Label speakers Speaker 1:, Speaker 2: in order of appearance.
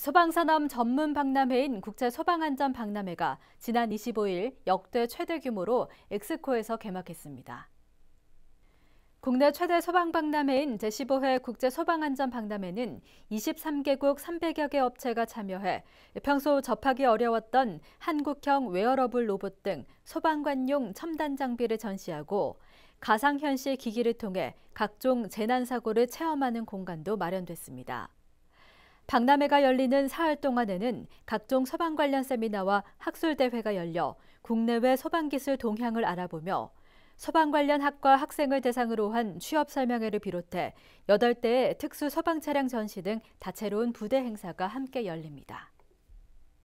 Speaker 1: 소방산업 전문 박람회인 국제 소방안전 박람회가 지난 25일 역대 최대 규모로 엑스코에서 개막했습니다. 국내 최대 소방박람회인 제15회 국제소방안전박람회는 23개국 300여 개 업체가 참여해 평소 접하기 어려웠던 한국형 웨어러블 로봇 등 소방관용 첨단 장비를 전시하고 가상현실 기기를 통해 각종 재난사고를 체험하는 공간도 마련됐습니다. 박람회가 열리는 사흘 동안에는 각종 소방 관련 세미나와 학술 대회가 열려 국내외 소방 기술 동향을 알아보며 소방 관련 학과 학생을 대상으로 한 취업 설명회를 비롯해 8대의 특수 소방 차량 전시 등 다채로운 부대 행사가 함께 열립니다.